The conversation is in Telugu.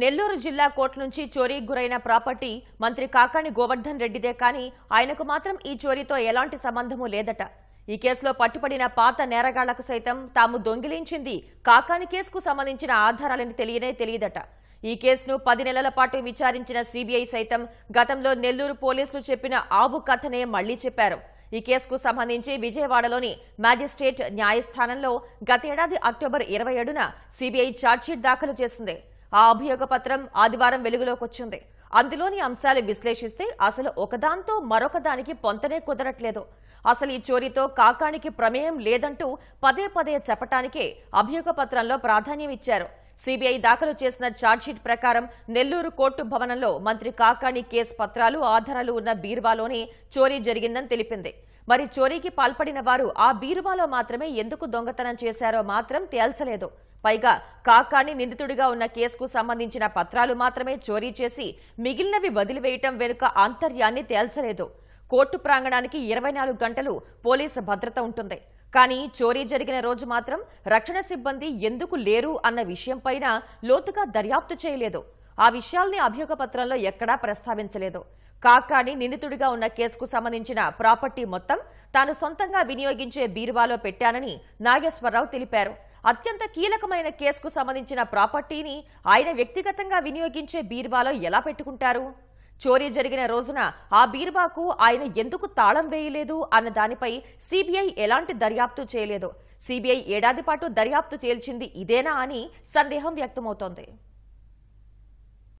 నెల్లూరు జిల్లా కోర్టు నుంచి చోరీకి గురైన ప్రాపర్టీ మంత్రి కాకాణి గోవర్ధన్ రెడ్డిదే కానీ ఆయనకు మాత్రం ఈ చోరీతో ఎలాంటి సంబంధము లేదట ఈ కేసులో పట్టుపడిన పాత నేరగాళ్లకు సైతం తాము దొంగిలించింది కాకాని కేసుకు సంబంధించిన ఆధారాలని తెలియనే తెలియదట ఈ కేసును పది నెలల పాటు విచారించిన సీబీఐ సైతం గతంలో నెల్లూరు పోలీసులు చెప్పిన ఆవు కథనే మళ్లీ చెప్పారు ఈ కేసుకు సంబంధించి విజయవాడలోని మ్యాజిస్టేట్ న్యాయస్థానంలో గతేడాది అక్టోబర్ ఇరవై ఏడున సీబీఐ ఛార్జ్షీట్ దాఖలు చేసింది ఆ అభియోగ పత్రం ఆదివారం వెలుగులోకి వచ్చింది అందులోని అంశాలు విశ్లేషిస్తే అసలు ఒకదాంతో మరొకదానికి పొంతనే కుదరట్లేదు అసలు ఈ చోరీతో కాకానికి ప్రమేయం లేదంటూ పదే పదే చెప్పటానికే అభియోగ పత్రంలో ప్రాధాన్యం ఇచ్చారు సిబిఐ దాఖలు చేసిన ఛార్జ్షీట్ ప్రకారం నెల్లూరు కోర్టు భవనంలో మంత్రి కాకాణి కేసు పత్రాలు ఆధారాలు ఉన్న బీరువాలోనే చోరీ జరిగిందని తెలిపింది మరి చోరీకి పాల్పడిన వారు ఆ బీరువాలో మాత్రమే ఎందుకు దొంగతనం చేశారో మాత్రం తేల్చలేదు పైగా కాకాని నిందితుడిగా ఉన్న కేసుకు సంబంధించిన పత్రాలు మాత్రమే చోరీ చేసి మిగిలినవి వదిలివేయటం వెనుక ఆంతర్యాన్ని తేల్చలేదు కోర్టు ప్రాంగణానికి ఇరవై గంటలు పోలీసు భద్రత ఉంటుంది కానీ చోరీ జరిగిన రోజు మాత్రం రక్షణ సిబ్బంది ఎందుకు లేరు అన్న విషయంపైన లోతుగా దర్యాప్తు చేయలేదు ఆ విషయాల్ని అభియోగ పత్రంలో ఎక్కడా ప్రస్తావించలేదు కాకాని నిందితుడిగా ఉన్న కేసుకు సంబంధించిన ప్రాపర్టీ మొత్తం తాను సొంతంగా వినియోగించే బీరువాలో పెట్టానని నాగేశ్వరరావు తెలిపారు అత్యంత కీలకమైన కేసుకు సంబంధించిన ప్రాపర్టీని ఆయన వ్యక్తిగతంగా వినియోగించే బీర్బాలో ఎలా పెట్టుకుంటారు చోరీ జరిగిన రోజున ఆ బీర్బాకు ఆయన ఎందుకు తాళం వేయలేదు అన్న దానిపై సిబిఐ ఎలాంటి దర్యాప్తు చేయలేదు సిబిఐ ఏడాది పాటు దర్యాప్తు తేల్చింది ఇదేనా అని సందేహం వ్యక్తమవుతోంది